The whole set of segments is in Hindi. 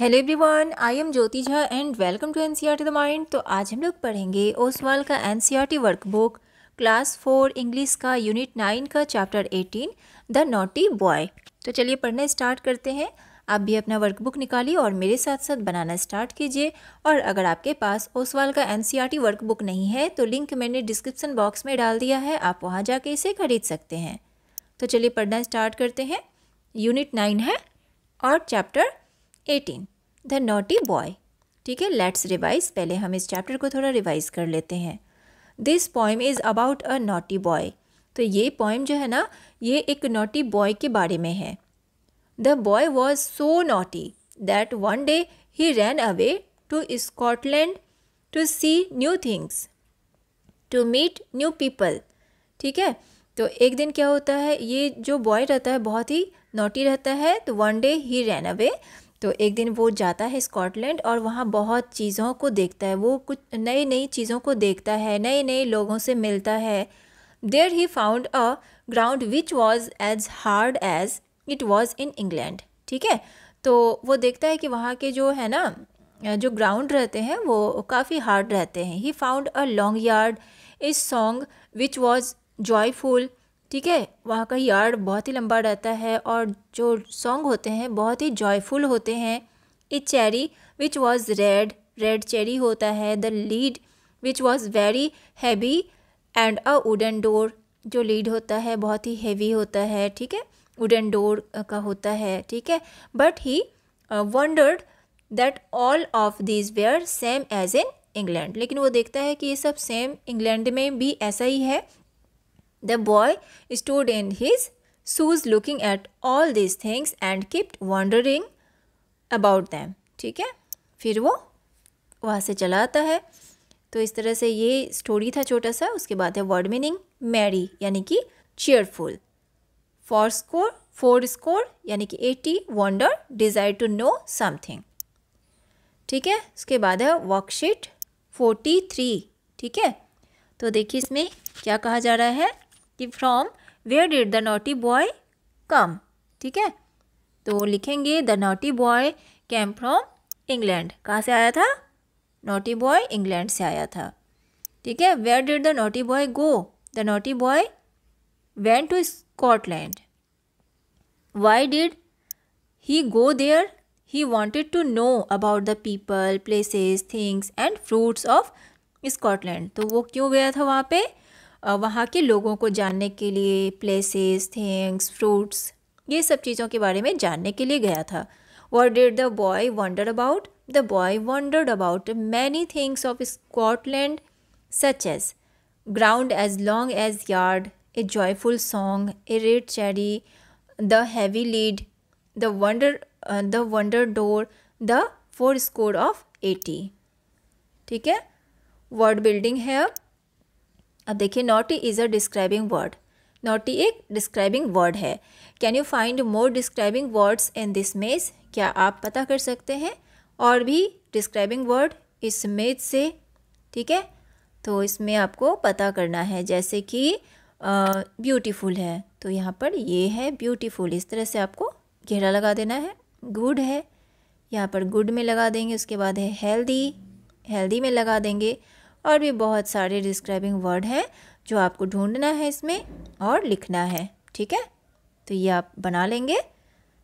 Hello everyone I am Jyoti Jha and welcome to NCERT the mind तो आज हम लोग पढ़ेंगे ओसवाल का NCERT workbook class four English का यूनिट नाइन का chapter eighteen the naughty boy तो चलिए पढ़ना स्टार्ट करते हैं आप भी अपना वर्कबुक निकालिए और मेरे साथ साथ बनाना स्टार्ट कीजिए और अगर आपके पास ओसवाल का एन वर्कबुक e नहीं है तो लिंक मैंने डिस्क्रिप्सन बॉक्स में डाल दिया है आप वहाँ जाके इसे खरीद सकते हैं तो चलिए पढ़ना स्टार्ट करते हैं यूनिट नाइन है और chapter eighteen the naughty boy ठीक है लेट्स रिवाइज पहले हम इस चैप्टर को थोड़ा रिवाइज कर लेते हैं this poem is about a naughty boy तो ये पॉइम जो है ना ये एक नोटी बॉय के बारे में है the boy was so naughty that one day he ran away to Scotland to see new things to meet new people ठीक है तो एक दिन क्या होता है ये जो बॉय रहता है बहुत ही नोटी रहता है तो one day he ran away तो एक दिन वो जाता है स्कॉटलैंड और वहाँ बहुत चीज़ों को देखता है वो कुछ नई नई चीज़ों को देखता है नए नए लोगों से मिलता है there he found a ground which was as hard as it was in England ठीक है तो वो देखता है कि वहाँ के जो है ना जो ग्राउंड रहते हैं वो काफ़ी हार्ड रहते हैं he found a long yard is song which was joyful ठीक है वहाँ का यार्ड बहुत ही लंबा रहता है और जो सॉन्ग होते हैं बहुत ही जॉयफुल होते हैं it cherry which was red red cherry होता है the lead which was very heavy and a wooden door जो लीड होता है बहुत ही हैवी होता है ठीक है वुडन डोर का होता है ठीक है but he wondered that all of this were same as in England लेकिन वो देखता है कि ये सब सेम इंग्लैंड में भी ऐसा ही है The boy stood in his shoes looking at all these things and kept wondering about them. ठीक है फिर वो वहाँ से चला आता है तो इस तरह से ये स्टोरी था छोटा सा उसके बाद है वर्ड मीनिंग मैरी यानी कि cheerful four score four score यानी कि eighty wonder desire to know something ठीक है उसके बाद है वर्कशीट फोर्टी थ्री ठीक है तो देखिए इसमें क्या कहा जा रहा है कि from where did the naughty boy come ठीक है तो लिखेंगे the naughty boy came from England कहाँ से आया था नोटी बॉय इंग्लैंड से आया था ठीक है where did the naughty boy go the naughty boy went to Scotland why did he go there he wanted to know about the people places things and fruits of Scotland तो वो क्यों गया था वहाँ पर वहाँ के लोगों को जानने के लिए प्लेसेस थिंग्स फ्रूट्स ये सब चीज़ों के बारे में जानने के लिए गया था what did the boy wonder about the boy wondered about many things of Scotland such as ground as long as yard a joyful song a red cherry the heavy lead the wonder the wonder door the four score of eighty ठीक है वर्ड बिल्डिंग है अब देखिए naughty is a describing word naughty एक डिस्क्राइबिंग वर्ड है can you find more describing words in this मेज क्या आप पता कर सकते हैं और भी डिस्क्राइबिंग वर्ड इस मेज से ठीक है तो इसमें आपको पता करना है जैसे कि ब्यूटीफुल है तो यहाँ पर ये है ब्यूटीफुल इस तरह से आपको घेरा लगा देना है गुड है यहाँ पर गुड में लगा देंगे उसके बाद है हेल्दी हेल्दी में लगा देंगे और भी बहुत सारे डिस्क्राइबिंग वर्ड हैं जो आपको ढूंढना है इसमें और लिखना है ठीक है तो ये आप बना लेंगे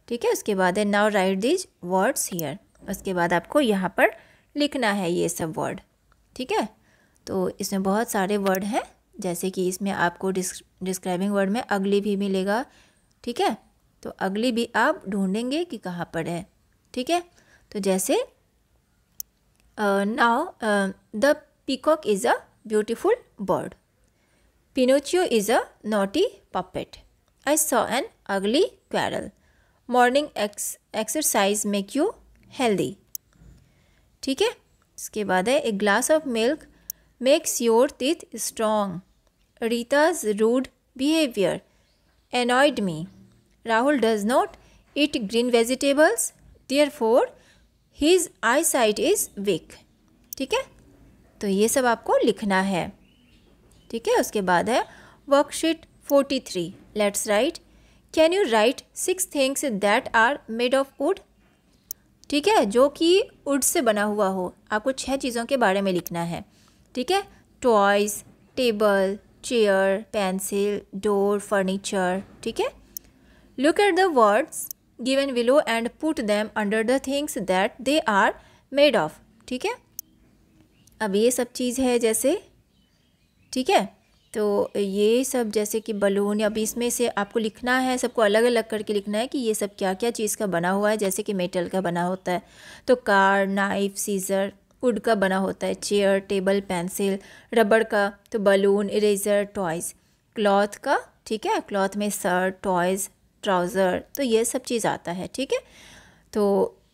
ठीक है उसके बाद है now write these words here उसके बाद आपको यहाँ पर लिखना है ये सब वर्ड ठीक है तो इसमें बहुत सारे वर्ड हैं जैसे कि इसमें आपको डिस्क्राइबिंग वर्ड में अगली भी मिलेगा ठीक है तो अगली भी आप ढूंढेंगे कि कहाँ पर है ठीक है तो जैसे now the Peacock is a beautiful bird. Pinocchio is a naughty puppet. I saw an ugly quarrel. Morning ex exercise make you healthy ठीक है इसके बाद है a glass of milk makes your teeth strong Rita's rude behaviour annoyed me Rahul does not eat green vegetables therefore his eyesight is weak ठीक है तो ये सब आपको लिखना है ठीक है उसके बाद है worksheet forty three let's write can you write six things that are made of wood ठीक है जो कि वुड से बना हुआ हो आपको छह चीज़ों के बारे में लिखना है ठीक है toys table chair pencil door furniture ठीक है look at the words given below and put them under the things that they are made of ठीक है अब ये सब चीज़ है जैसे ठीक है तो ये सब जैसे कि बलून अब इसमें से आपको लिखना है सबको अलग अलग करके लिखना है कि ये सब क्या क्या चीज़ का बना हुआ है जैसे कि मेटल का बना होता है तो कार नाइफ सीज़र वुड का बना होता है चेयर टेबल पेंसिल रबड़ का तो बलून इरेजर टॉयज़ क्लॉथ का ठीक है क्लॉथ में शर्ट टॉयज़ ट्राउज़र तो ये सब चीज़ आता है ठीक है तो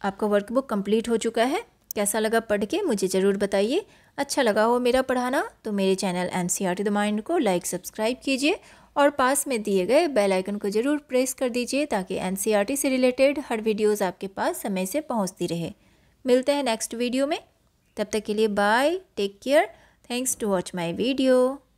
आपका वर्कबुक कंप्लीट हो चुका है कैसा लगा पढ़ के मुझे ज़रूर बताइए अच्छा लगा हो मेरा पढ़ाना तो मेरे channel M C R T the mind को लाइक सब्सक्राइब कीजिए और पास में दिए गए बेल आइकन को ज़रूर प्रेस कर दीजिए ताकि एन सी आर टी से रिलेटेड हर वीडियोज़ आपके पास समय से पहुँचती रहे मिलते हैं नेक्स्ट वीडियो में तब तक के लिए bye take care thanks to watch my video